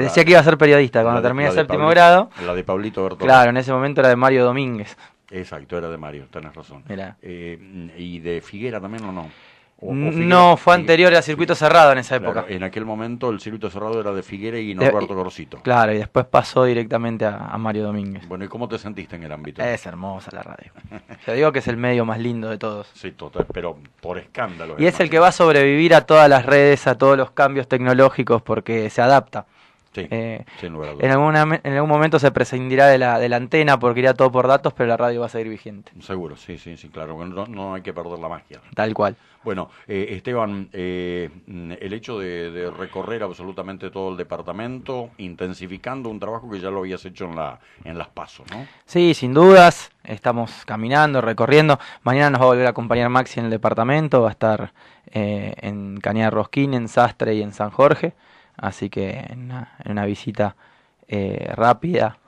decía que iba a ser periodista cuando termina terminé el séptimo grado. La de Pablito Claro, en ese momento era de Mario Domínguez. Exacto, era de Mario, tenés razón. Eh, ¿Y de Figuera también o no? Mm, no, fue anterior a circuito cerrado en esa época. en aquel momento el circuito cerrado era de Figuera y Norberto Gorcito. Claro, y después pasó directamente a, Mario Domínguez. Bueno, ¿y cómo te sentiste en el ámbito? Es hermosa la radio. Te digo que es el medio más lindo de todos. Sí, total, pero por escándalo. Y es el que va a sobrevivir a todas las redes, a todos los cambios tecnológicos, porque se adapta. Sí, eh, en, en algún momento se prescindirá de la, antena porque irá todo por datos, pero la radio va a seguir vigente. Seguro, sí, sí, sí, claro. No, no hay que perder la magia. Tal cual. Bueno, eh, Esteban, eh, el hecho de, recorrer absolutamente todo el departamento, intensificando un trabajo que ya lo habías hecho en, la, en las pasos, ¿no? Sí, sin dudas. Estamos caminando, recorriendo. Mañana nos va a volver a acompañar Maxi en el departamento. Va a estar en Cañada Rosquín, en Sastre y en San Jorge. Así que en una, visita eh, rápida,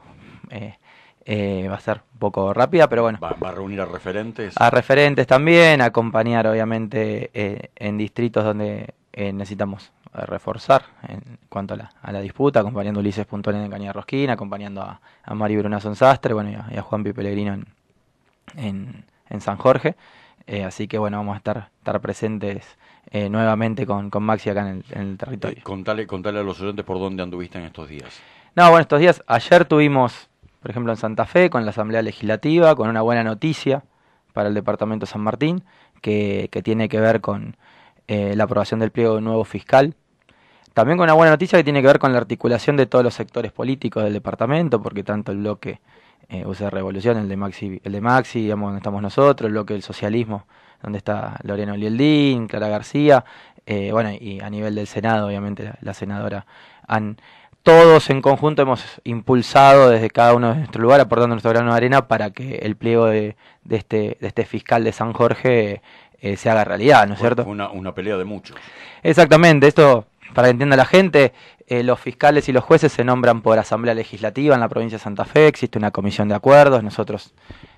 eh, eh, va a ser un poco rápida, pero bueno. Va, a reunir a referentes. A referentes también, acompañar obviamente eh, en distritos donde eh, necesitamos reforzar en cuanto a la, a la disputa, acompañando a Ulises puntual en Cañada Rosquín, acompañando a, a Mari Bruna Sastre, bueno, y a, Juan P. Pellegrino en, en, San Jorge. así que bueno, vamos a estar, estar presentes eh, nuevamente con, con, Maxi acá en el, eh, territorio. contale, a los oyentes por dónde anduviste en estos días. No, bueno, estos días, ayer tuvimos, por ejemplo, en Santa Fe, con la Asamblea Legislativa, con una buena noticia para el Departamento San Martín, que, que tiene que ver con eh, la aprobación del pliego nuevo fiscal. También con una buena noticia que tiene que ver con la articulación de todos los sectores políticos del departamento, porque tanto el bloque Usa eh, Revolución, el de Maxi, el de Maxi, digamos, donde estamos nosotros, el bloque del socialismo, donde está Lorena Olieldín, Clara García, eh, bueno, y a nivel del Senado, obviamente, la, senadora han todos en conjunto hemos impulsado desde cada uno de nuestro lugar, aportando nuestro grano de arena para que el pliego de, este, de este fiscal de San Jorge eh, se haga realidad, ¿no es cierto? Una, una pelea de muchos. Exactamente, esto para que entienda la gente, eh, los fiscales y los jueces se nombran por asamblea legislativa en la provincia de Santa Fe, existe una comisión de acuerdos, nosotros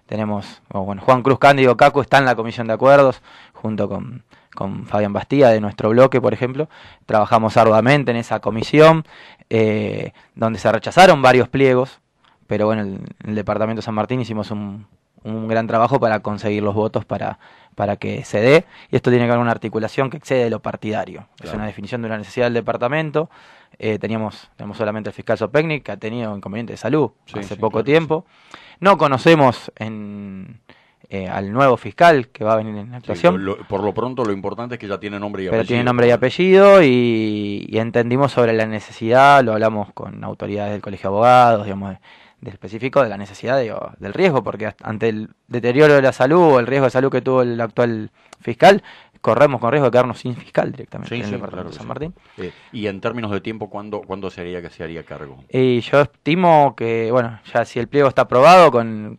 tenemos, bueno, Juan Cruz Cándido Caco está en la comisión de acuerdos junto con, con Fabián Bastía de nuestro bloque, por ejemplo. Trabajamos arduamente en esa comisión, eh, donde se rechazaron varios pliegos, pero bueno, en el, Departamento San Martín hicimos un, un gran trabajo para conseguir los votos para, para que se dé, y esto tiene que haber una articulación que excede lo partidario. Es una definición de una necesidad del departamento. Eh, teníamos, tenemos solamente el fiscal Sopecnik, que ha tenido inconveniente de salud hace poco tiempo. No conocemos en, eh, al nuevo fiscal que va a venir en la actuación. por lo pronto, lo importante es que ya tiene nombre y apellido. Pero tiene nombre y apellido, y, entendimos sobre la necesidad, lo hablamos con autoridades del Colegio de Abogados, digamos, del específico de la necesidad del riesgo, porque ante el deterioro de la salud o el riesgo de salud que tuvo el actual fiscal, corremos con riesgo de quedarnos sin fiscal directamente en el departamento de San Martín. Eh, y en términos de tiempo, ¿cuándo, ¿cuándo sería que se haría cargo? Y yo estimo que, bueno, ya si el pliego está aprobado, con,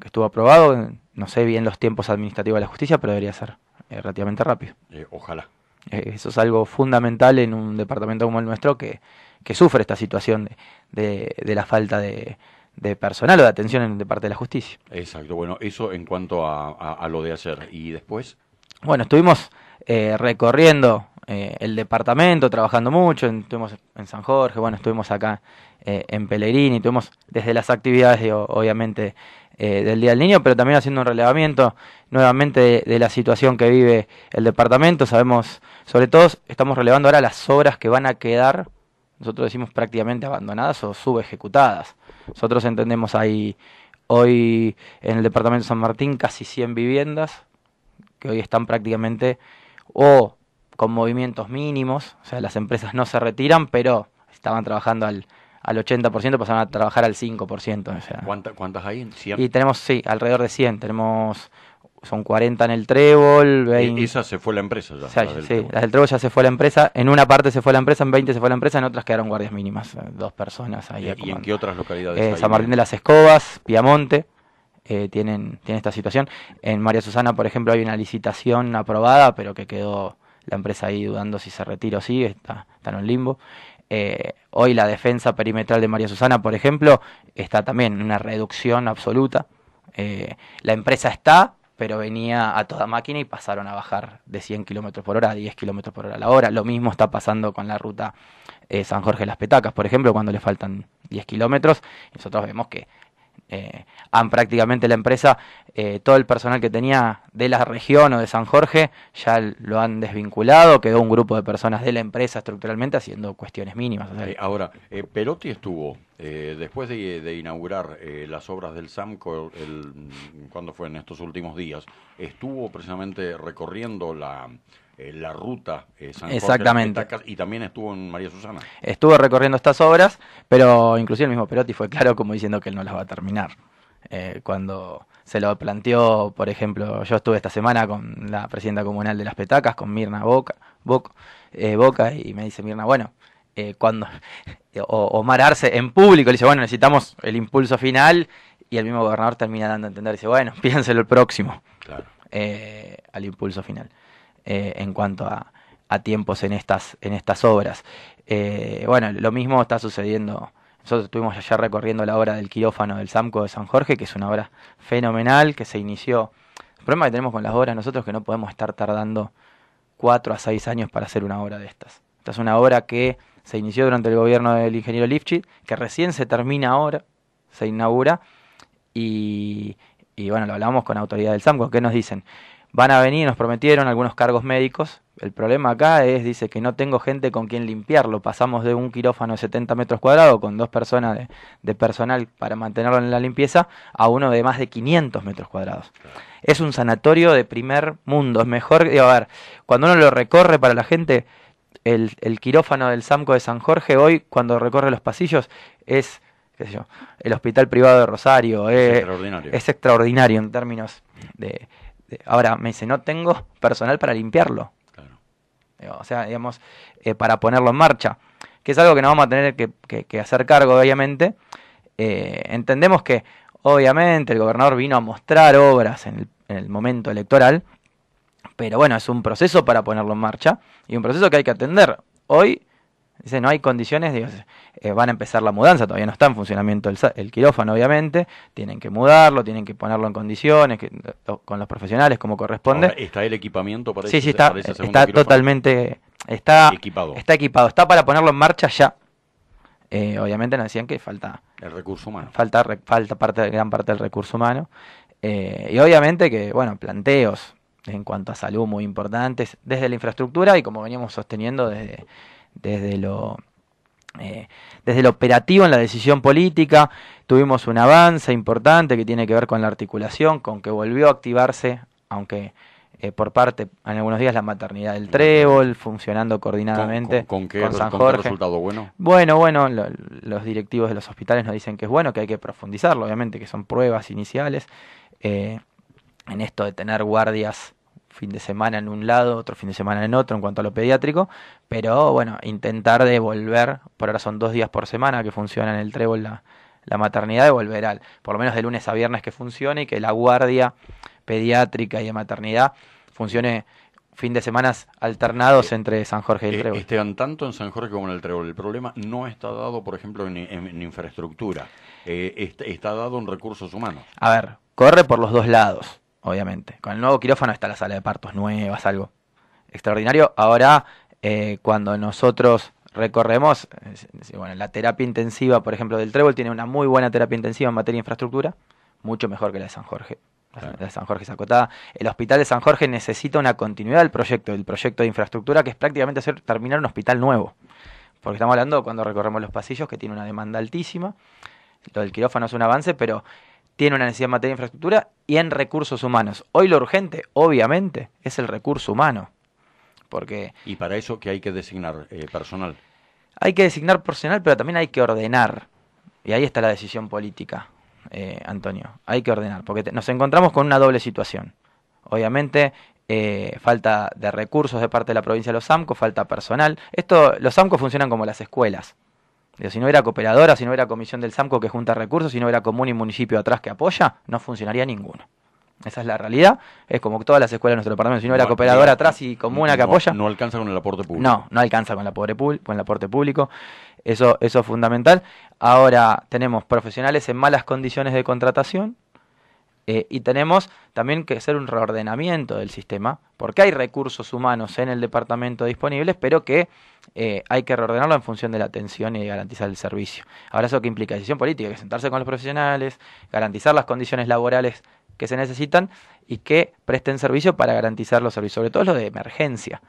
que estuvo aprobado, no sé bien los tiempos administrativos de la justicia, pero debería ser eh, relativamente rápido. Eh, ojalá. Eso es algo fundamental en un departamento como el nuestro que, que sufre esta situación de, de la falta de, de personal o de atención de parte de la justicia. Exacto, bueno, eso en cuanto a, lo de hacer ¿Y después? Bueno, estuvimos eh, recorriendo eh, el departamento, trabajando mucho, estuvimos en San Jorge, bueno, estuvimos acá eh, en Pellegrini, estuvimos desde las actividades, obviamente, eh, del Día del Niño, pero también haciendo un relevamiento nuevamente de, la situación que vive el departamento. Sabemos, sobre todo, estamos relevando ahora las obras que van a quedar, nosotros decimos prácticamente abandonadas o subejecutadas nosotros entendemos ahí hoy en el departamento de San Martín casi 100 viviendas que hoy están prácticamente o con movimientos mínimos, o sea, las empresas no se retiran, pero estaban trabajando al, al 80%, pasaron a trabajar al 5%. O sea. ¿Cuántas, ¿Cuántas hay? ¿100? Y tenemos, sí, alrededor de 100. Tenemos son 40 en el trébol. 20... Esa se fue la empresa ya. sí, las del trébol ya se fue la empresa. En una parte se fue la empresa, en 20 se fue la empresa, en otras quedaron guardias mínimas, eh, dos personas ahí. ¿Y, en qué otras localidades? Eh, San Martín de las Escobas, Piamonte. Eh, tienen, esta situación. En María Susana, por ejemplo, hay una licitación aprobada, pero que quedó la empresa ahí dudando si se retira o sigue, está, en un limbo. hoy la defensa perimetral de María Susana, por ejemplo, está también en una reducción absoluta. la empresa está, pero venía a toda máquina y pasaron a bajar de 100 kilómetros por hora a 10 kilómetros por hora a la hora. Lo mismo está pasando con la ruta eh, San Jorge Las Petacas, por ejemplo, cuando le faltan 10 kilómetros. Nosotros vemos que eh, han prácticamente la empresa, eh, todo el personal que tenía de la región o de San Jorge, ya lo han desvinculado, quedó un grupo de personas de la empresa estructuralmente haciendo cuestiones mínimas. Eh, ahora, Perotti estuvo, después de, inaugurar las obras del SAMCO, cuando fue en estos últimos días, estuvo precisamente recorriendo la eh, la ruta eh, San Exactamente. y también estuvo en María Susana. Estuvo recorriendo estas obras, pero inclusive el mismo Perotti fue claro como diciendo que él no las va a terminar. Eh, cuando se lo planteó, por ejemplo, yo estuve esta semana con la presidenta comunal de las Petacas, con Mirna Boca, Boca, y me dice Mirna, bueno, cuando o, Omar Arce en público le dice, bueno, necesitamos el impulso final y el mismo gobernador termina dando a entender, dice, bueno, piénselo el próximo al impulso final. Eh, en cuanto a, tiempos en estas, en estas obras. Eh, bueno, lo mismo está sucediendo. Nosotros estuvimos ayer recorriendo la obra del quirófano del Samco de San Jorge, que es una obra fenomenal que se inició. El problema que tenemos con las obras nosotros es que no podemos estar tardando cuatro a seis años para hacer una obra de estas. Esta es una obra que se inició durante el gobierno del ingeniero Lifchitz, que recién se termina ahora, se inaugura, y, y bueno, lo hablamos con autoridad del SAMCO, ¿qué nos dicen? Van a venir, nos prometieron algunos cargos médicos. El problema acá es, dice, que no tengo gente con quien limpiarlo. Pasamos de un quirófano de 70 metros cuadrados con dos personas de, personal para mantenerlo en la limpieza a uno de más de 500 metros cuadrados. Es un sanatorio de primer mundo. Es mejor, digo, a ver, cuando uno lo recorre para la gente, el, quirófano del SAMCO de San Jorge hoy, cuando recorre los pasillos, es Qué sé yo, el hospital privado de Rosario es, eh, extraordinario. es extraordinario en términos de, Ahora, me dice, no tengo personal para limpiarlo. Claro. O sea, digamos, eh, para ponerlo en marcha. Que es algo que nos vamos a tener que, hacer cargo, obviamente. Eh, entendemos que, obviamente, el gobernador vino a mostrar obras en el, momento electoral. Pero bueno, es un proceso para ponerlo en marcha y un proceso que hay que atender. Hoy, dice, no hay condiciones, de eh, van a empezar la mudanza, todavía no está en funcionamiento el, quirófano, obviamente, tienen que mudarlo, tienen que ponerlo en condiciones, con los profesionales como corresponde. ¿Está el equipamiento para Sí, sí, está, está totalmente está equipado. está equipado, está para ponerlo en marcha ya. Eh, obviamente nos decían que falta el recurso humano. Falta, falta gran parte del recurso humano. Eh, y obviamente que, bueno, planteos en cuanto a salud muy importantes, desde la infraestructura y como veníamos sosteniendo desde, desde lo eh, desde el operativo en la decisión política, tuvimos un avance importante que tiene que ver con la articulación, con que volvió a activarse, aunque eh, por parte, en algunos días, la maternidad del Trébol, funcionando coordinadamente con, resultado bueno? Bueno, bueno, los directivos de los hospitales nos dicen que es bueno, que hay que profundizarlo, obviamente, que son pruebas iniciales. Eh, en esto de tener guardias fin de semana en un lado, otro fin de semana en otro en cuanto a lo pediátrico, pero bueno, intentar devolver, por ahora son dos días por semana que funciona en el trébol la, maternidad, de al, por lo menos de lunes a viernes que funcione y que la guardia pediátrica y de maternidad funcione fin de semanas alternados eh, entre San Jorge y el eh, Trébol. Esteban, tanto en San Jorge como en el Trébol. El problema no está dado, por ejemplo, en, infraestructura, eh, está, dado en recursos humanos. A ver, corre por los dos lados obviamente. Con el nuevo quirófano está la sala de partos nuevas, algo extraordinario. Ahora, eh, cuando nosotros recorremos, bueno, la terapia intensiva, por ejemplo, del Trébol tiene una muy buena terapia intensiva en materia de infraestructura, mucho mejor que la de San Jorge. La de San Jorge sacotada El hospital de San Jorge necesita una continuidad del proyecto, del proyecto de infraestructura, que es prácticamente hacer, terminar un hospital nuevo. Porque estamos hablando cuando recorremos los pasillos, que tiene una demanda altísima. Lo del quirófano es un avance, pero tiene una necesidad en materia de infraestructura y en recursos humanos. Hoy lo urgente, obviamente, es el recurso humano. Porque ¿Y para eso qué hay que designar eh, personal? Hay que designar personal, pero también hay que ordenar. Y ahí está la decisión política, eh, Antonio. Hay que ordenar, porque nos encontramos con una doble situación. Obviamente, eh, falta de recursos de parte de la provincia de los AMCO, falta personal. Esto, los AMCO funcionan como las escuelas si no era cooperadora, si no era comisión del SAMCO que junta recursos, si no era común y municipio atrás que apoya, no funcionaría ninguno. Esa es la realidad. Es como todas las escuelas de nuestro departamento. Si no, hubiera cooperadora atrás y comuna que apoya. No alcanza con el aporte público. No, no alcanza con, con el aporte público. eso es fundamental. Ahora tenemos profesionales en malas condiciones de contratación, eh, y tenemos también que hacer un reordenamiento del sistema, porque hay recursos humanos en el departamento disponibles, pero que eh, hay que reordenarlo en función de la atención y de garantizar el servicio. Ahora, ¿eso que implica? Decisión política, que sentarse con los profesionales, garantizar las condiciones laborales que se necesitan y que presten servicio para garantizar los servicios, sobre todo los de emergencia,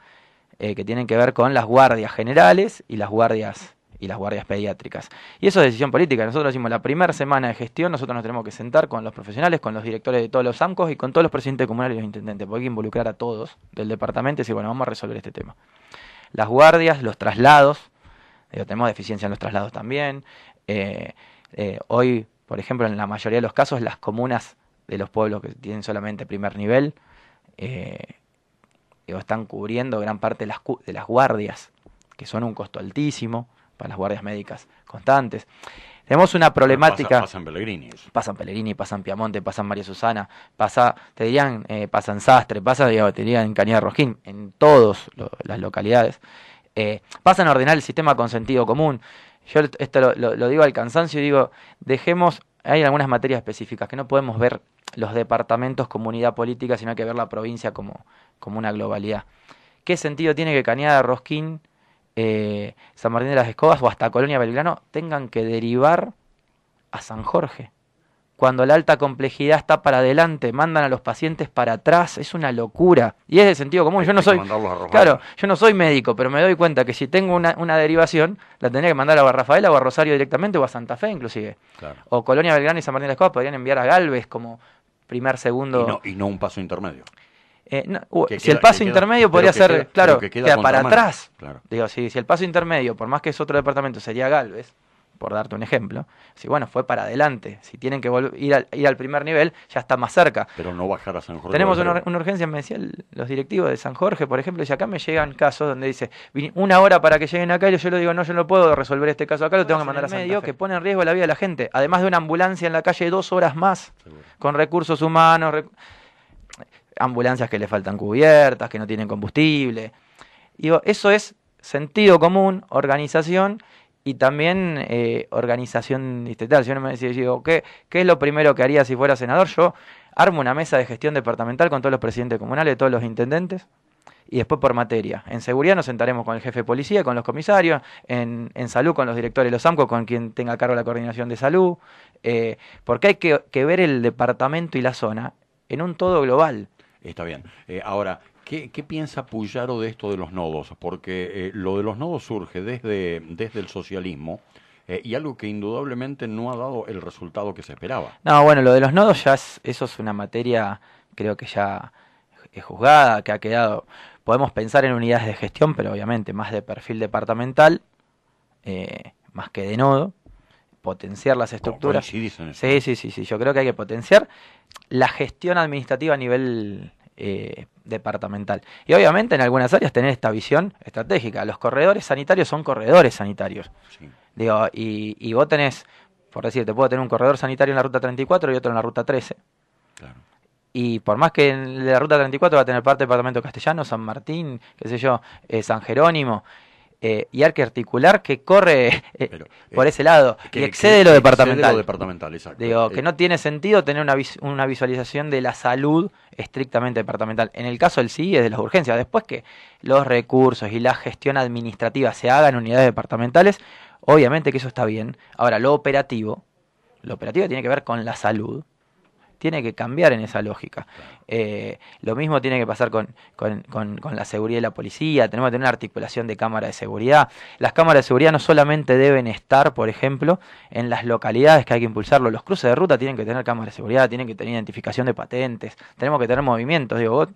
eh, que tienen que ver con las guardias generales y las guardias y las guardias pediátricas. Y eso es decisión política. Nosotros decimos, la primera semana de gestión, nosotros nos tenemos que sentar con los profesionales, con los directores de todos los bancos y con todos los presidentes comunales y los intendentes, porque hay que involucrar a todos del departamento y decir, bueno, vamos a resolver este tema. Las guardias, los traslados, tenemos deficiencia en los traslados también. Eh, eh, hoy, por ejemplo, en la mayoría de los casos, las comunas de los pueblos que tienen solamente primer nivel eh, están cubriendo gran parte de las guardias, que son un costo altísimo para las guardias médicas constantes. Tenemos una problemática. pasan Pellegrini. Pasan Pellegrini, pasan Piamonte, pasan María Susana, pasa, te dirían, eh, pasan Sastre, pasa, digamos, te dirían Cañada Rosquín, en todas las localidades. Eh, pasan a ordenar el sistema con sentido común. Yo esto lo, digo al cansancio y digo, dejemos, hay algunas materias específicas que no podemos ver los departamentos como unidad política, sino hay que ver la provincia como, como una globalidad. ¿Qué sentido tiene que Cañada Rosquín eh, San Martín de las Escobas o hasta Colonia Belgrano tengan que derivar a San Jorge. Cuando la alta complejidad está para adelante, mandan a los pacientes para atrás, es una locura. Y es de sentido común. yo no soy, claro, yo no soy médico, pero me doy cuenta que si tengo una, derivación, la tendría que mandar a Rafaela o a Rosario directamente o a Santa Fe inclusive. O Colonia Belgrano y San Martín de las Escobas podrían enviar a Galvez como primer, segundo. y no un paso intermedio. Eh, si el paso intermedio podría ser, claro, que para atrás. Digo, si, el paso intermedio, por más que es otro departamento, sería Galvez, por darte un ejemplo, si bueno, fue para adelante, si tienen que ir, al, primer nivel, ya está más cerca. Pero no bajar a San Jorge. Tenemos una, urgencia, me decían los directivos de San Jorge, por ejemplo, si acá me llegan casos donde dice, una hora para que lleguen acá, y yo le digo, no, yo no puedo resolver este caso acá, lo tengo que mandar a San Jorge. que pone en riesgo la vida de la gente, además de una ambulancia en la calle dos horas más, con recursos humanos ambulancias que le faltan cubiertas, que no tienen combustible. y eso es sentido común, organización y también eh, organización distrital. Si uno me decía, digo, ¿qué, ¿qué es lo primero que haría si fuera senador? Yo armo una mesa de gestión departamental con todos los presidentes comunales, todos los intendentes, y después por materia. En seguridad nos sentaremos con el jefe de policía, con los comisarios, en, salud con los directores de los AMCO, con quien tenga cargo la coordinación de salud, eh, porque hay que, ver el departamento y la zona en un todo global. Está bien. Eh, ahora, ¿qué, piensa Puyaro de esto de los nodos? Porque eh, lo de los nodos surge desde, desde el socialismo. Eh, y algo que indudablemente no ha dado el resultado que se esperaba. No, bueno, lo de los nodos ya eso es una materia, creo que ya es juzgada, que ha quedado. Podemos pensar en unidades de gestión, pero obviamente más de perfil departamental, más que de nodo potenciar las estructuras. Sí, sí, sí, sí, yo creo que hay que potenciar la gestión administrativa a nivel eh, departamental. Y obviamente en algunas áreas tener esta visión estratégica. Los corredores sanitarios son corredores sanitarios. Digo, y, vos tenés, por decir, te puedo tener un corredor sanitario en la ruta 34 y otro en la ruta 13. Y por más que en la ruta 34 va a tener parte del departamento castellano, San Martín, qué sé yo, eh, San Jerónimo, eh, y articular que corre eh, por eh, ese lado que, y excede lo departamental. Excede lo departamental, exacto. Digo, que eh, no tiene sentido tener una, una visualización de la salud estrictamente departamental. En el caso del sí es de las urgencias. Después que los recursos y la gestión administrativa se hagan en unidades departamentales, obviamente que eso está bien. Ahora, lo operativo, lo operativo tiene que ver con la salud tiene que cambiar en esa lógica. Eh, lo mismo tiene que pasar con, con, con, la seguridad de la policía, tenemos que tener una articulación de cámara de seguridad. Las cámaras de seguridad no solamente deben estar, por ejemplo, en las localidades que hay que impulsarlo, los cruces de ruta tienen que tener cámaras de seguridad, tienen que tener identificación de patentes, tenemos que tener movimientos, digo,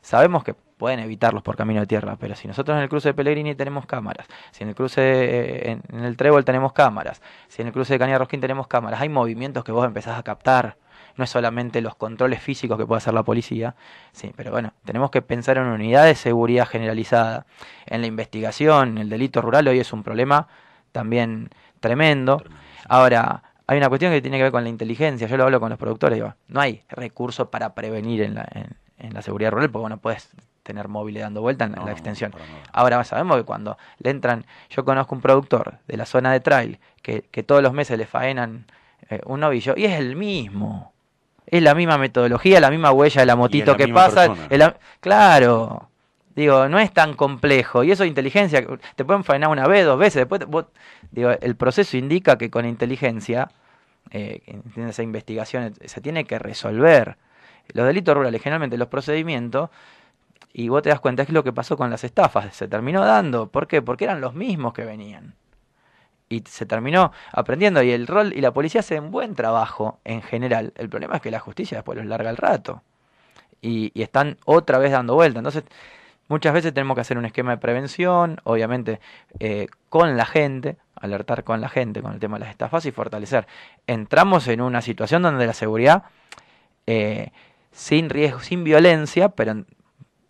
sabemos que pueden evitarlos por camino de tierra, pero si nosotros en el cruce de Pellegrini tenemos cámaras, si en el cruce eh, en, el Trébol tenemos cámaras, si en el cruce de Caña Rosquín tenemos cámaras, hay movimientos que vos empezás a captar, no es solamente los controles físicos que puede hacer la policía, sí, pero bueno, tenemos que pensar en una unidad de seguridad generalizada, en la investigación, en el delito rural hoy es un problema también tremendo. Ahora, hay una cuestión que tiene que ver con la inteligencia, yo lo hablo con los productores, digo, no hay recursos para prevenir en la, en, la seguridad rural, porque no puedes tener móviles dando vuelta en la extensión. Ahora sabemos que cuando le entran, yo conozco un productor de la zona de trail que, que todos los meses le faenan eh, un novillo y es el mismo. Es la misma metodología, la misma huella de la motito que pasa. claro. Digo, no es tan complejo. Y eso de inteligencia, te pueden faenar una vez, dos veces. Después, el proceso indica que con inteligencia, eh, en esa investigación, se tiene que resolver. Los delitos rurales, generalmente los procedimientos, y vos te das cuenta, es lo que pasó con las estafas. Se terminó dando. ¿Por qué? Porque eran los mismos que venían y se terminó aprendiendo. Y el rol y la policía hacen buen trabajo en general. El problema es que la justicia después los larga el rato. Y, están otra vez dando vuelta. Entonces, muchas veces tenemos que hacer un esquema de prevención, obviamente, eh, con la gente, alertar con la gente con el tema de las estafas y fortalecer. Entramos en una situación donde la seguridad, eh, sin riesgo, sin violencia, pero,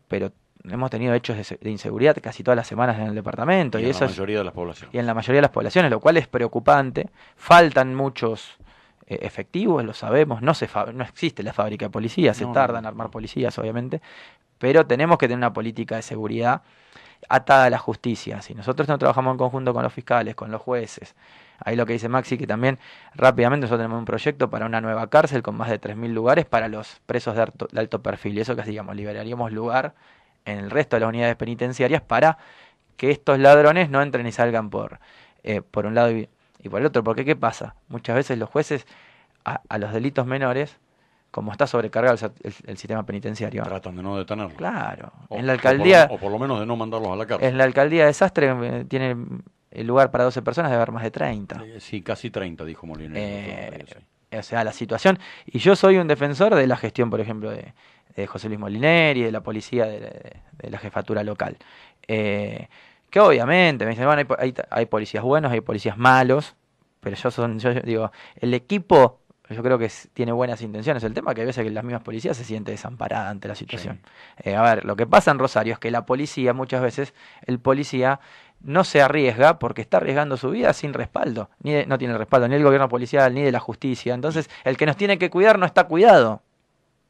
pero hemos tenido hechos de, inseguridad casi todas las semanas en el departamento. Y, en la mayoría de las poblaciones. Y en la mayoría de las poblaciones, lo cual es preocupante. Faltan muchos eh, efectivos, lo sabemos. No, se no existe la fábrica de policías, se tardan en armar policías, obviamente. Pero tenemos que tener una política de seguridad atada a la justicia. Si nosotros no trabajamos en conjunto con los fiscales, con los jueces, ahí lo que dice Maxi, que también rápidamente nosotros tenemos un proyecto para una nueva cárcel con más de 3.000 lugares para los presos de alto, perfil. Y eso casi, digamos, liberaríamos lugar en el resto de las unidades penitenciarias para que estos ladrones no entren y salgan por, eh, por un lado y, por el otro. Porque ¿qué pasa? Muchas veces los jueces a, los delitos menores, como está sobrecargado el, sistema penitenciario... Tratan de no detenerlos. Claro. O, en la alcaldía... O por, lo menos de no mandarlos a la cárcel. En la alcaldía de Sastre eh, tiene el lugar para 12 personas, debe haber más de 30. Eh, sí, casi 30, dijo Molina o sea, la situación. Y yo soy un defensor de la gestión, por ejemplo, de, de José Luis Moliner y de la policía de, la jefatura local. Eh, que obviamente, me dicen, bueno, hay, policías buenos, hay policías malos, pero yo, son, digo, el equipo yo creo que tiene buenas intenciones. El tema que a veces que las mismas policías se sienten desamparada ante la situación. Eh, a ver, lo que pasa en Rosario es que la policía, muchas veces, el policía no se arriesga porque está arriesgando su vida sin respaldo. Ni no tiene respaldo ni del gobierno policial, ni de la justicia. Entonces, el que nos tiene que cuidar no está cuidado.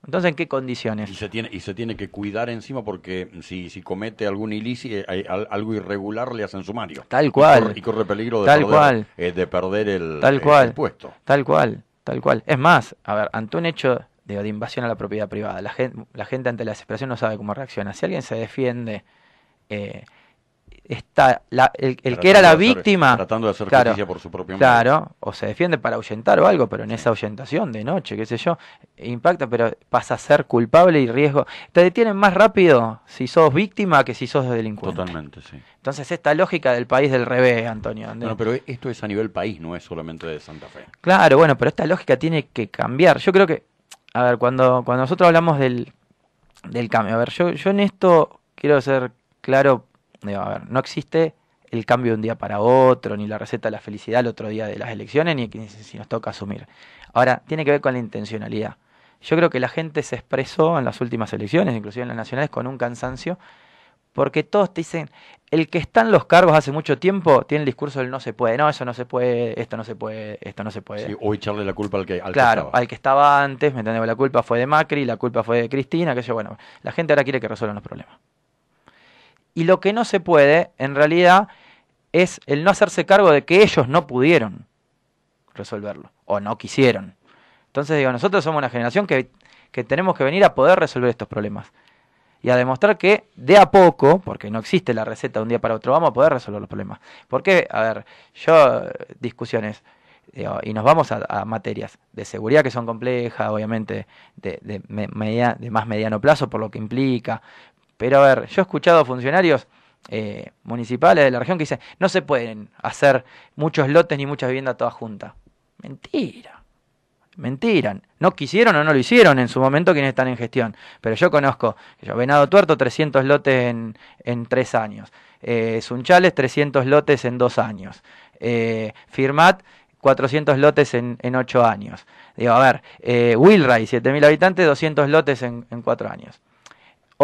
Entonces, ¿en qué condiciones? Y se tiene, y se tiene que cuidar encima porque si, si comete algún ilícito, eh, algo irregular, le hacen sumario. Tal cual. Y corre, peligro de, perder, eh, de perder el, tal puesto. Tal cual, tal cual. Es más, a ver, ante un hecho de, invasión a la propiedad privada, la gente, la gente ante la desesperación no sabe cómo reacciona. Si alguien se defiende... Eh, está el, que era la víctima tratando de hacer justicia por su propio claro o se defiende para ahuyentar o algo pero en esa ahuyentación de noche qué sé yo impacta pero pasa a ser culpable y riesgo te detienen más rápido si sos víctima que si sos delincuente totalmente sí entonces esta lógica del país del revés Antonio pero esto es a nivel país no es solamente de Santa Fe claro bueno pero esta lógica tiene que cambiar yo creo que a ver cuando cuando nosotros hablamos del cambio a ver yo yo en esto quiero ser claro no existe el cambio de un día para otro, ni la receta de la felicidad el otro día de las elecciones, ni si nos toca asumir. Ahora, tiene que ver con la intencionalidad. Yo creo que la gente se expresó en las últimas elecciones, inclusive en las nacionales, con un cansancio, porque todos dicen, el que está en los cargos hace mucho tiempo tiene el discurso del no se puede, no, eso no se puede, esto no se puede, esto no se puede. Sí, o echarle la culpa al que Claro, estaba. al que estaba antes, ¿me La culpa fue de Macri, la culpa fue de Cristina, que yo, bueno, la gente ahora quiere que resuelvan los problemas y lo que no se puede, en realidad, es el no hacerse cargo de que ellos no pudieron resolverlo o no quisieron. Entonces digo, nosotros somos una generación que, que tenemos que venir a poder resolver estos problemas y a demostrar que de a poco, porque no existe la receta de un día para otro, vamos a poder resolver los problemas. Porque, a ver, yo, discusiones, y nos vamos a, a, materias de seguridad que son complejas, obviamente, de, de, media, de más mediano plazo por lo que implica, pero a ver, yo he escuchado a funcionarios eh, municipales de la región que dicen, no se pueden hacer muchos lotes ni muchas viviendas todas juntas. Mentira. Mentiran. No quisieron o no lo hicieron en su momento quienes están en gestión. Pero yo conozco, yo, Venado Tuerto, 300 lotes en, en tres años. Eh, Sunchales, 300 lotes en dos años. Eh, Firmat, 400 lotes en, en ocho años. Digo, a ver, Willray, Wilray, 7.000 habitantes, 200 lotes en, en cuatro años.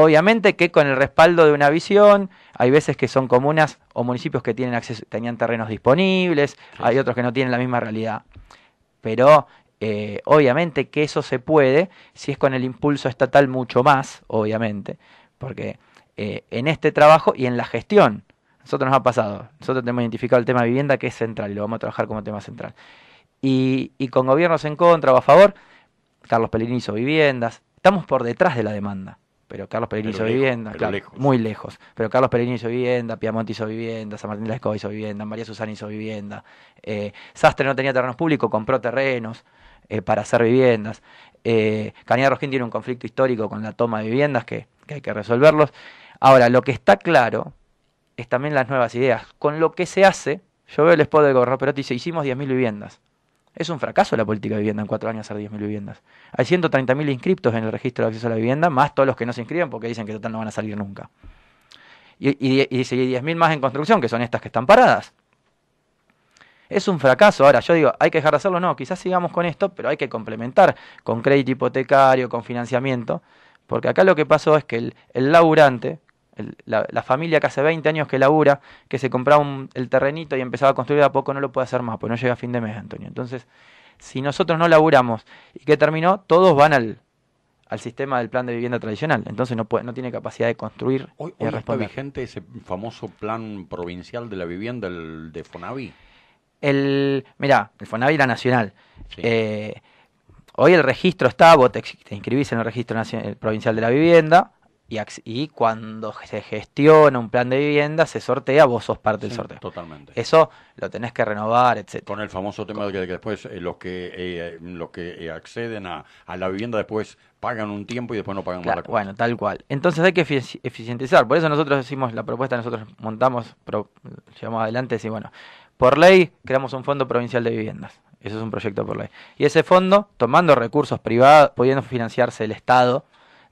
Obviamente que con el respaldo de una visión, hay veces que son comunas o municipios que tienen acceso, tenían terrenos disponibles, hay otros que no tienen la misma realidad. Pero eh, obviamente que eso se puede, si es con el impulso estatal mucho más, obviamente, porque eh, en este trabajo y en la gestión, nosotros nos ha pasado, nosotros tenemos identificado el tema de vivienda que es central y lo vamos a trabajar como tema central. Y, y con gobiernos en contra o a favor, Carlos Pelini hizo viviendas, estamos por detrás de la demanda pero Carlos Perini hizo vivienda, muy lejos. Pero Carlos Pellegrini hizo vivienda, Piamonte hizo vivienda, San Martín de la Escoba hizo vivienda, María Susana hizo vivienda. Eh, Sastre no tenía terrenos públicos, compró terrenos eh, para hacer viviendas. Eh, de Rojín tiene un conflicto histórico con la toma de viviendas que, hay que resolverlos. Ahora, lo que está claro es también las nuevas ideas. Con lo que se hace, yo veo el spot del gobernador Perotti, dice, hicimos 10.000 viviendas. Es un fracaso la política de vivienda en cuatro años hacer 10.000 viviendas. Hay 130.000 inscriptos en el registro de acceso a la vivienda, más todos los que no se inscriben porque dicen que total no van a salir nunca. Y, y, y, 10.000 más en construcción, que son estas que están paradas. Es un fracaso. Ahora, yo digo, ¿hay que dejar de hacerlo? No, quizás sigamos con esto, pero hay que complementar con crédito hipotecario, con financiamiento, porque acá lo que pasó es que el, el laburante, la, familia que hace 20 años que labura, que se compraba un, el terrenito y empezaba a construir a poco, no lo puede hacer más, pues no llega a fin de mes, Antonio. Entonces, si nosotros no laburamos y que terminó, todos van al, sistema del plan de vivienda tradicional. Entonces no, puede, no tiene capacidad de construir. Hoy, hoy está vigente ese famoso plan provincial de la vivienda, el de Fonavi. El, mirá, el Fonavi era nacional. Eh, hoy el registro está, vos te, inscribís en el registro nacional, eh, provincial de la vivienda y, cuando se gestiona un plan de vivienda, se sortea, vos sos parte del sorteo. Totalmente. Eso lo tenés que renovar, etc. Con el famoso tema de que, después eh, los que eh, los que eh, acceden a, la vivienda después pagan un tiempo y después no pagan más Bueno, tal cual. Entonces hay que eficientizar. Por eso nosotros hicimos la propuesta, nosotros montamos, pro llevamos adelante, y bueno, por ley creamos un fondo provincial de viviendas. Eso es un proyecto por ley. Y ese fondo, tomando recursos privados, pudiendo financiarse el Estado,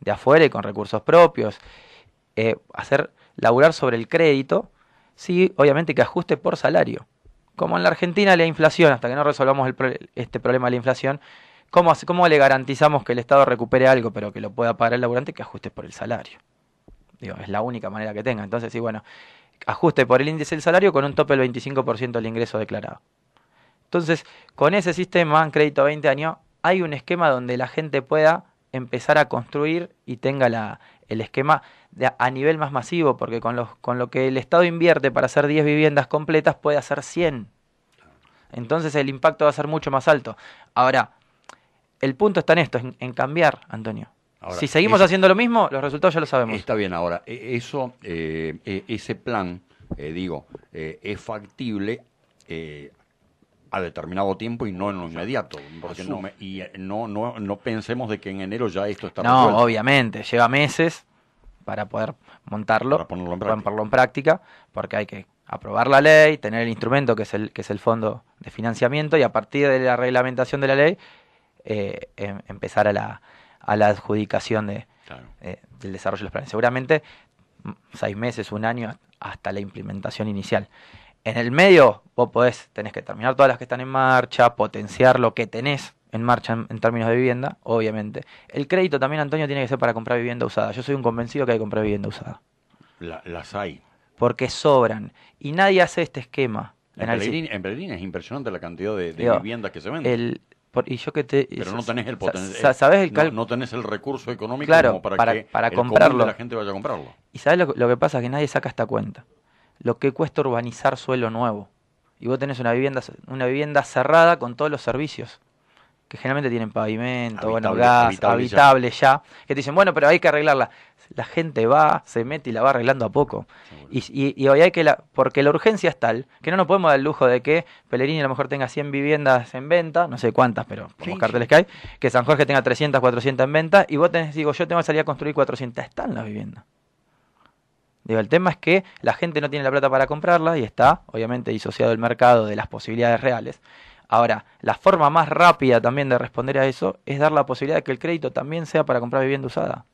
de afuera y con recursos propios, eh, hacer laburar sobre el crédito, sí, obviamente que ajuste por salario. Como en la Argentina la inflación, hasta que no resolvamos este problema de la inflación, ¿cómo, le garantizamos que el Estado recupere algo, pero que lo pueda pagar el laburante? Que ajuste por el salario. Digo, es la única manera que tenga. Entonces, sí, bueno, ajuste por el índice del salario con un tope del 25% del ingreso declarado. Entonces, con ese sistema, en crédito 20 años, hay un esquema donde la gente pueda empezar a construir y tenga la, el esquema a nivel más masivo, porque con, los, con lo que el Estado invierte para hacer 10 viviendas completas puede hacer 100. Entonces el impacto va a ser mucho más alto. Ahora, el punto está en esto, en, cambiar, Antonio. si seguimos haciendo lo mismo, los resultados ya lo sabemos. Está bien, ahora, e, eso, eh, e, ese plan, eh, digo, eh, es factible a determinado tiempo y no en lo inmediato. Porque no y eh, no, no, no pensemos de que en enero ya esto está. No, obviamente, lleva meses para poder montarlo, para ponerlo en, práctica, porque hay que aprobar la ley, tener el instrumento que es el, que es el fondo de financiamiento y a partir de la reglamentación de la ley eh, em, empezar a la, adjudicación de, eh, del desarrollo de los planes. Seguramente mm, seis meses, un año hasta la implementación inicial. En el medio, vos podés, tenés que terminar todas las que están en marcha, potenciar lo que tenés en marcha en, términos de vivienda, obviamente. El crédito también, Antonio, tiene que ser para comprar vivienda usada. Yo soy un convencido que hay que comprar vivienda usada. las hay. Porque sobran. Y nadie hace este esquema. En, Berlín es impresionante la cantidad de, viviendas que se venden. Pero no tenés el eh, no, tenés el recurso económico para, que comprarlo. la gente vaya a comprarlo. Y sabes lo, que pasa, que nadie saca esta cuenta lo que cuesta urbanizar suelo nuevo. Y vos tenés una vivienda, una vivienda cerrada con todos los servicios, que generalmente tienen pavimento, habitable, gas, habitable, ya. que te dicen, bueno, pero hay que arreglarla. La gente va, se mete y la va arreglando a poco. Y, hoy hay que, porque la urgencia es tal, que no nos podemos dar el lujo de que Pelerín a lo mejor tenga 100 viviendas en venta, no sé cuántas, pero por los carteles que hay, que San Jorge tenga 300, 400 en venta, y vos tenés, digo, yo tengo que salir a construir 400. Están las viviendas el tema es que la gente no tiene la plata para comprarla y está, obviamente, disociado el mercado de las posibilidades reales. Ahora, la forma más rápida también de responder a eso es dar la posibilidad de que el crédito también sea para comprar vivienda usada.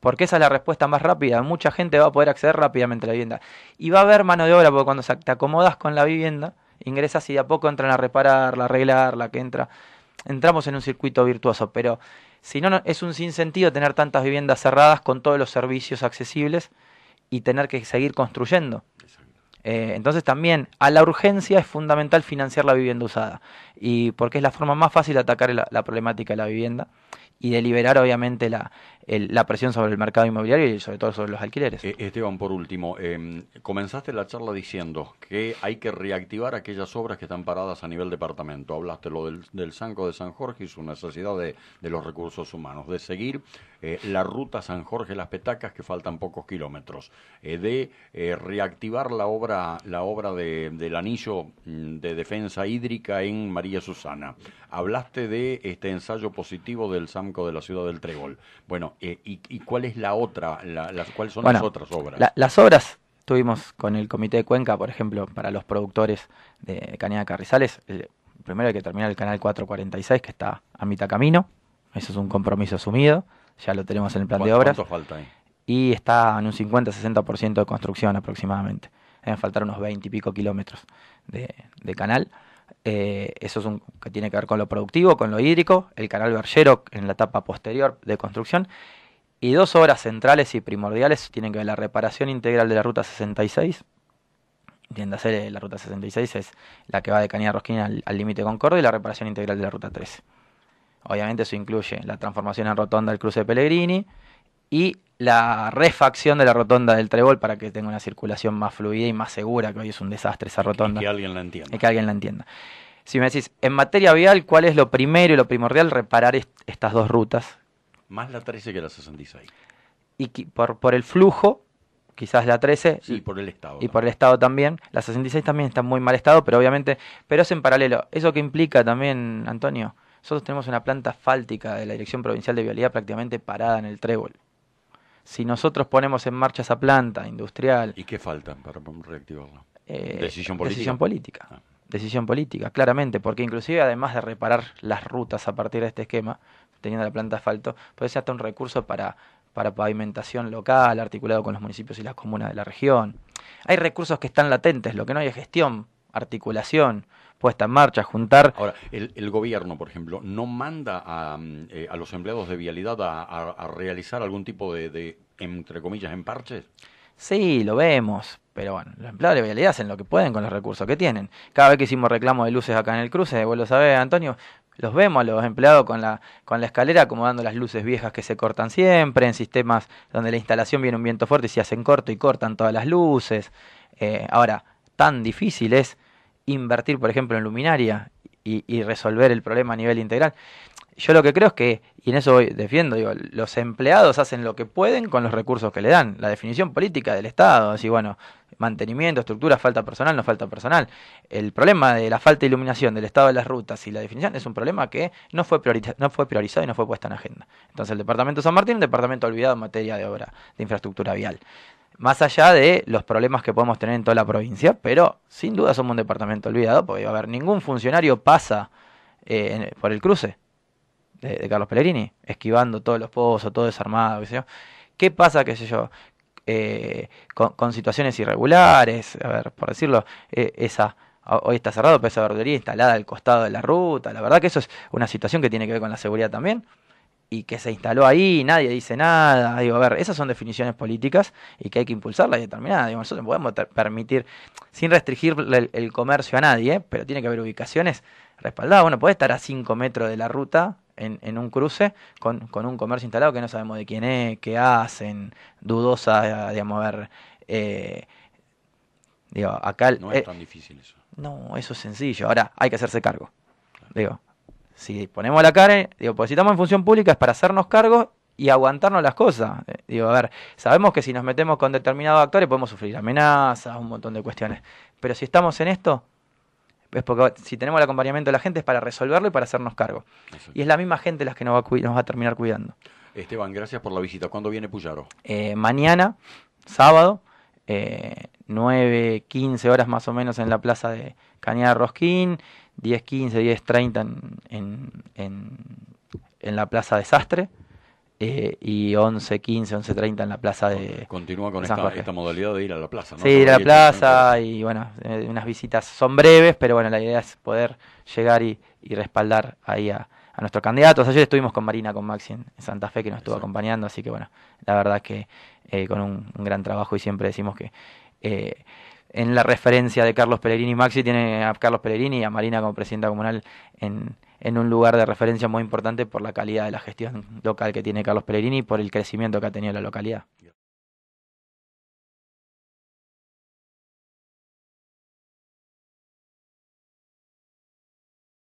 Porque esa es la respuesta más rápida. Mucha gente va a poder acceder rápidamente a la vivienda. Y va a haber mano de obra, porque cuando te acomodas con la vivienda, ingresas y de a poco entran a repararla, arreglarla, que entra. Entramos en un circuito virtuoso, pero si no, no es un sinsentido tener tantas viviendas cerradas con todos los servicios accesibles y tener que seguir construyendo. Eh, entonces también a la urgencia es fundamental financiar la vivienda usada, y porque es la forma más fácil de atacar la problemática de la vivienda y de liberar obviamente la, la presión sobre el mercado inmobiliario y sobre todo sobre los alquileres. Eh, Esteban, por último, eh, comenzaste la charla diciendo que hay que reactivar aquellas obras que están paradas a nivel departamento. Hablaste lo del, Sanco de San Jorge y su necesidad de, los recursos humanos, de seguir eh, la ruta San Jorge-Las Petacas, que faltan pocos kilómetros, de reactivar la obra, la obra del anillo mm, de defensa hídrica en María Susana. Hablaste de este ensayo positivo del Sanco de la ciudad del Tregol. Bueno, eh, y, cuál es la otra? las, ¿Cuáles son las otras obras? las obras tuvimos con el Comité de Cuenca, por ejemplo, para los productores de Cañada Carrizales. primero hay que terminar el canal 446, que está a mitad camino. Eso es un compromiso asumido. Ya lo tenemos en el plan de obras. Y está en un 50-60% de construcción aproximadamente. Deben eh, faltar unos 20 y pico kilómetros de canal. Eh, eso es un, que tiene que ver con lo productivo, con lo hídrico, el canal bergero en la etapa posterior de construcción. Y dos obras centrales y primordiales tienen que ver la reparación integral de la Ruta 66. ser la Ruta 66 es la que va de Cañada Rosquín al límite con Córdoba y la reparación integral de la Ruta 13. Obviamente eso incluye la transformación en rotonda del cruce de Pellegrini, y la refacción de la rotonda del trébol para que tenga una circulación más fluida y más segura, que hoy es un desastre esa rotonda. Y que alguien la entienda. Y que alguien la entienda. Si me decís, en materia vial, ¿cuál es lo primero y lo primordial? Reparar estas dos rutas. Más la 13 que la 66. Y por, por el flujo, quizás la 13. Sí, y por el Estado. Y por el Estado también. La 66 también está en muy mal estado, pero obviamente, pero es en paralelo. ¿Eso que implica también, Antonio? Nosotros tenemos una planta fáltica de la Dirección Provincial de Vialidad prácticamente parada en el trébol si nosotros ponemos en marcha esa planta industrial... ¿Y qué falta para reactivarla? Eh, decisión política. Ah. Decisión política. claramente, porque inclusive además de reparar las rutas a partir de este esquema, teniendo la planta de asfalto, puede ser hasta un recurso para, para pavimentación local, articulado con los municipios y las comunas de la región. Hay recursos que están latentes, lo que no hay es gestión, articulación puesta en marcha, juntar... Ahora, el, gobierno, por ejemplo, ¿no manda a, mm, eh, los empleados de vialidad a, realizar algún tipo de, entre comillas, emparches? Sí, lo vemos, pero bueno, los empleados de vialidad hacen lo que pueden con los recursos que tienen. Cada vez que hicimos reclamo de luces acá en el cruce, vos lo sabés, Antonio, los vemos a los empleados con la, con la escalera acomodando las luces viejas que se cortan siempre, en sistemas donde la instalación viene un viento fuerte y se hacen corto y cortan todas las luces. Eh, ahora, tan difícil es invertir, por ejemplo, en luminaria y, resolver el problema a nivel integral. Yo lo que creo es que, y en eso defiendo, digo, los empleados hacen lo que pueden con los recursos que le dan. La definición política del Estado, así bueno, mantenimiento, estructura, falta personal, no falta personal. El problema de la falta de iluminación del estado de las rutas y la definición es un problema que no fue, no fue priorizado y no fue puesta en agenda. Entonces el Departamento San Martín es un departamento olvidado en materia de obra, de infraestructura vial más allá de los problemas que podemos tener en toda la provincia, pero sin duda somos un departamento olvidado, porque a ver, ningún funcionario pasa eh, por el cruce de, Carlos Pellerini, esquivando todos los pozos, todo desarmado, qué sé yo. ¿Qué pasa, qué sé yo, eh, con, situaciones irregulares? A ver, por decirlo, eh, esa... Ah, hoy está cerrado, pero esa verdulería instalada al costado de la ruta. La verdad que eso es una situación que tiene que ver con la seguridad también y que se instaló ahí, nadie dice nada. Digo, a ver, esas son definiciones políticas y que hay que impulsarlas y determinadas. Digo, nosotros podemos permitir, sin restringir el, comercio a nadie, pero tiene que haber ubicaciones respaldadas. Bueno, puede estar a 5 metros de la ruta en, en, un cruce con, con, un comercio instalado que no sabemos de quién es, qué hacen, dudosa, digamos, a ver. Eh, digo, acá. No es eh, tan difícil eso. No, eso es sencillo. Ahora, hay que hacerse cargo. Digo, si ponemos la cara, digo, pues si estamos en función pública es para hacernos cargo y aguantarnos las cosas. Eh, digo, a ver, sabemos que si nos metemos con determinados actores podemos sufrir amenazas, un montón de cuestiones. Pero si estamos en esto, es porque si tenemos el acompañamiento de la gente es para resolverlo y para hacernos cargo. Y es la misma gente la que nos va, a nos va a terminar cuidando. Esteban, gracias por la visita. ¿Cuándo viene Puyaro? Eh, mañana, sábado eh, 9, 15 horas más o menos en la plaza de Cañada Rosquín, 10, 15, 10, 30 en, la plaza de Sastre y 11, 15, 11, 30 en la plaza de. Continúa con esta, modalidad de ir a la plaza, Sí, ir a la plaza y bueno, eh, unas visitas son breves, pero bueno, la idea es poder llegar y respaldar ahí a, a nuestros candidatos. Ayer estuvimos con Marina, con Maxi en Santa Fe, que nos estuvo acompañando, así que bueno, la verdad que eh, con un, gran trabajo y siempre decimos que eh, en la referencia de Carlos Pellerini Maxi tiene a Carlos Pellerini y a Marina como presidenta comunal en, en un lugar de referencia muy importante por la calidad de la gestión local que tiene Carlos Pellerini y por el crecimiento que ha tenido la localidad.